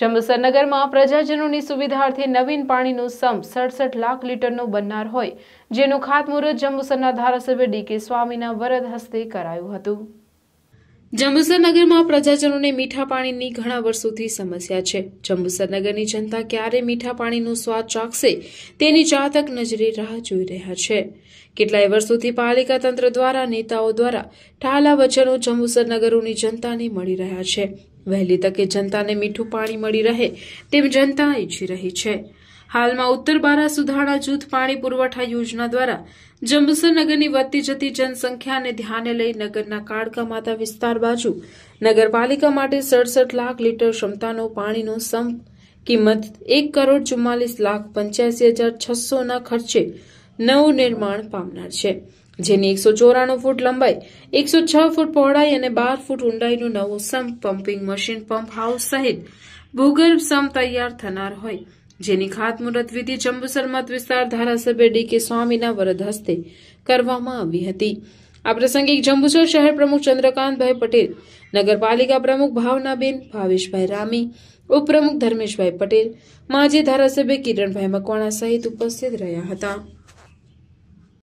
જંબુસરનગરમાં પ્રજાજનોની સુવિધાર્થે નવીન પાણીનું સમ સડસઠ લાખ લીટરનો બનનાર હોય જેનું ખાતમુહૂર્ત જંબુસરના ધારાસભ્ય ડી કે સ્વામીના વરદ હસ્તે કરાયું હતું જંબુસર નગરમાં પ્રજાજનોને મીઠા પાણીની ઘણા વર્ષોથી સમસ્યા છે જંબુસર નગરની જનતા ક્યારે મીઠા પાણીનો સ્વાદ ચાખશે તેની ચાતક નજરે રાહ જોઈ રહ્યા છે કેટલાય વર્ષોથી પાલિકા તંત્ર દ્વારા નેતાઓ દ્વારા ઠાલા વચનો જંબુસર નગરોની જનતાને મળી રહ્યા છે વહેલી તકે જનતાને મીઠું પાણી મળી રહે તેમ જનતા ઈચ્છી રહી છે હાલમાં ઉત્તર બારા સુધારણા જૂથ પાણી પુરવઠા યોજના દ્વારા જંબુસર નગરની વધતી જતી જનસંખ્યાને ધ્યાને લઈ નગરના કાળકા માતા વિસ્તાર બાજુ નગરપાલિકા માટે સડસઠ લાખ લીટર ક્ષમતાનો પાણીનો સમ કિંમત એક કરોડ ચુમ્માલીસ લાખ પંચ્યાસી હજાર છસોના ખર્ચે નવું નિર્માણ પામનાર છે જેની એકસો ચોરાણું ફૂટ લંબાઈ એકસો છ ફૂટ પહોળાઈ અને બાર ફૂટ ઊંડાઈનું નવું sump pumping machine pump house સહિત ભૂગર્ભ સમ તૈયાર થનાર હોય જેની ખાતમુહૂર્ત વિધિ જંબુસર મત વિસ્તાર ધારાસભ્ય ડી કે સ્વામીના વરદ હસ્તે કરવામાં આવી હતી આ પ્રસંગે જંબુસર શહેર પ્રમુખ ચંદ્રકાંતભાઈ પટેલ નગરપાલિકા પ્રમુખ ભાવનાબેન ભાવેશભાઈ રામી ઉપપ્રમુખ ધર્મેશભાઈ પટેલ માજી ધારાસભ્ય કિરણભાઈ મકવાણા સહિત ઉપસ્થિત રહ્યા હતા